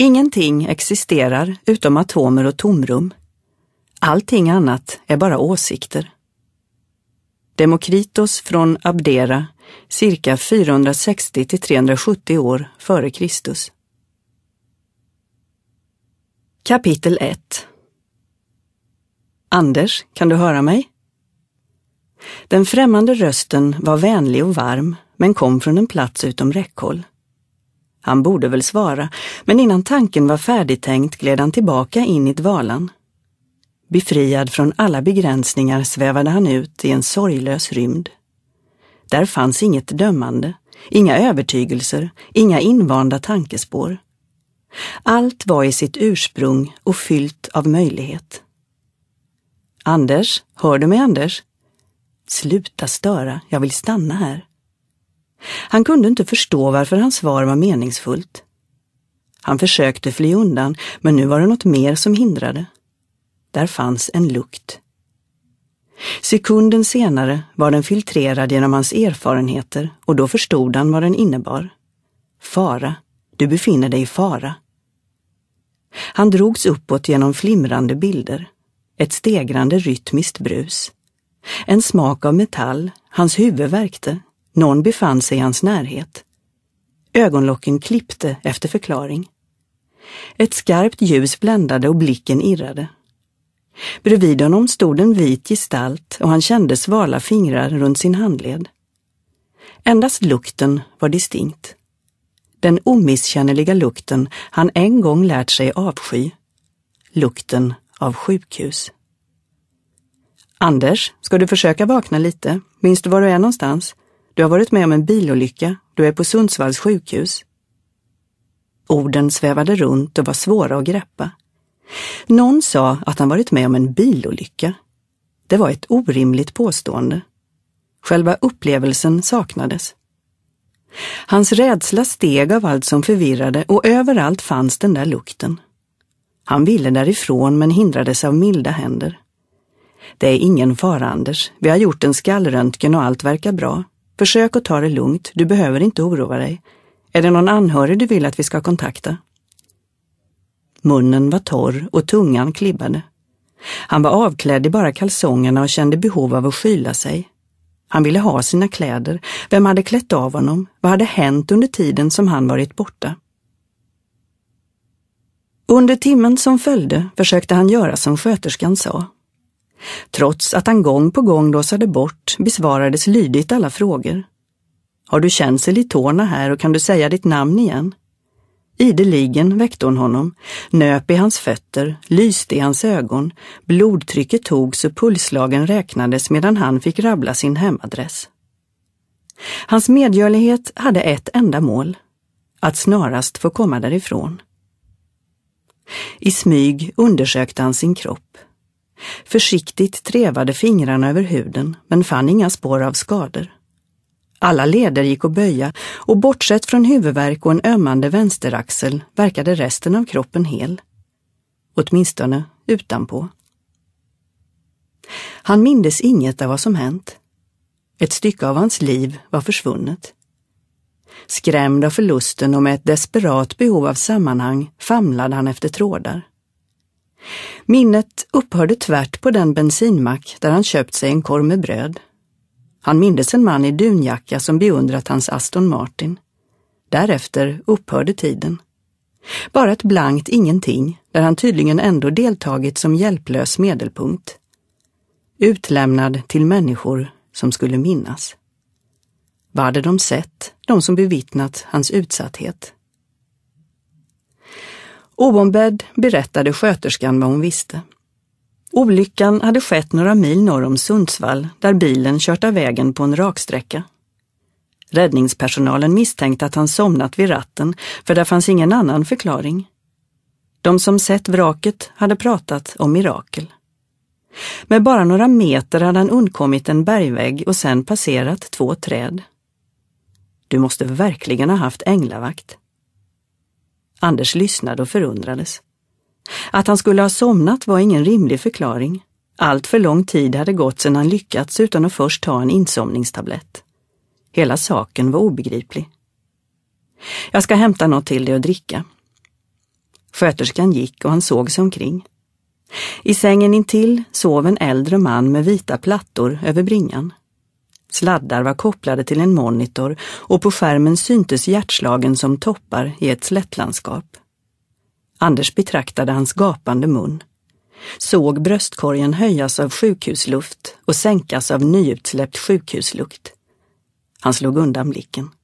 Ingenting existerar utom atomer och tomrum. Allting annat är bara åsikter. Demokritos från Abdera, cirka 460 till 370 år före Kristus. Kapitel 1 Anders, kan du höra mig? Den främmande rösten var vänlig och varm, men kom från en plats utom räckhåll. Han borde väl svara, men innan tanken var färdigtänkt gled han tillbaka in i dvalan. Befriad från alla begränsningar svävade han ut i en sorglös rymd. Där fanns inget dömande, inga övertygelser, inga invanda tankespår. Allt var i sitt ursprung och fyllt av möjlighet. Anders, hör du mig Anders? Sluta störa, jag vill stanna här. Han kunde inte förstå varför hans svar var meningsfullt. Han försökte fly undan, men nu var det något mer som hindrade. Där fanns en lukt. Sekunden senare var den filtrerad genom hans erfarenheter och då förstod han vad den innebar. Fara. Du befinner dig i fara. Han drogs uppåt genom flimrande bilder. Ett stegrande rytmiskt brus. En smak av metall. Hans huvud värkte. Någon befann sig i hans närhet. Ögonlocken klippte efter förklaring. Ett skarpt ljus bländade och blicken irrade. Bredvid honom stod en vit gestalt och han kände svala fingrar runt sin handled. Endast lukten var distinkt. Den omisskännliga lukten han en gång lärt sig avsky. Lukten av sjukhus. Anders, ska du försöka vakna lite? Minns du var du är någonstans? Du har varit med om en bilolycka. Du är på Sundsvalls sjukhus. Orden svävade runt och var svåra att greppa. Någon sa att han varit med om en bilolycka. Det var ett orimligt påstående. Själva upplevelsen saknades. Hans rädsla steg av allt som förvirrade och överallt fanns den där lukten. Han ville därifrån men hindrades av milda händer. Det är ingen fara, Anders. Vi har gjort en skallröntgen och allt verkar bra. Försök att ta det lugnt, du behöver inte oroa dig. Är det någon anhörig du vill att vi ska kontakta? Munnen var torr och tungan klibbade. Han var avklädd i bara kalsongerna och kände behov av att skyla sig. Han ville ha sina kläder. Vem hade klätt av honom? Vad hade hänt under tiden som han varit borta? Under timmen som följde försökte han göra som sköterskan sa Trots att han gång på gång låsade bort besvarades lydigt alla frågor. Har du känsel i tårna här och kan du säga ditt namn igen? Ideligen väckte hon honom, nöp i hans fötter, lyste i hans ögon, blodtrycket togs och pulslagen räknades medan han fick rabbla sin hemadress. Hans medgörlighet hade ett enda mål, att snarast få komma därifrån. I smyg undersökte han sin kropp. Försiktigt trevade fingrarna över huden men fann inga spår av skador. Alla leder gick att böja och bortsett från huvudvärk och en ömmande vänsteraxel verkade resten av kroppen hel. Åtminstone utanpå. Han mindes inget av vad som hänt. Ett stycke av hans liv var försvunnet. Skrämd av förlusten och med ett desperat behov av sammanhang famlade han efter trådar. Minnet upphörde tvärt på den bensinmack där han köpt sig en korv med bröd. Han mindes en man i dunjacka som beundrat hans Aston Martin. Därefter upphörde tiden. Bara ett blankt ingenting, där han tydligen ändå deltagit som hjälplös medelpunkt. Utlämnad till människor som skulle minnas. Vad hade de sett, de som bevittnat hans utsatthet? Oombedd berättade sköterskan vad hon visste. Olyckan hade skett några mil norr om Sundsvall där bilen kört av vägen på en raksträcka. Räddningspersonalen misstänkte att han somnat vid ratten för där fanns ingen annan förklaring. De som sett vraket hade pratat om mirakel. Med bara några meter hade han undkommit en bergvägg och sedan passerat två träd. Du måste verkligen ha haft änglavakt. Anders lyssnade och förundrades. Att han skulle ha somnat var ingen rimlig förklaring. Allt för lång tid hade gått sedan han lyckats utan att först ta en insomningstablett. Hela saken var obegriplig. Jag ska hämta något till dig att dricka. Sköterskan gick och han såg sig omkring. I sängen intill sov en äldre man med vita plattor över bringan. Sladdar var kopplade till en monitor och på skärmen syntes hjärtslagen som toppar i ett slättlandskap. Anders betraktade hans gapande mun. Såg bröstkorgen höjas av sjukhusluft och sänkas av nyutsläppt sjukhuslukt. Han slog undan blicken.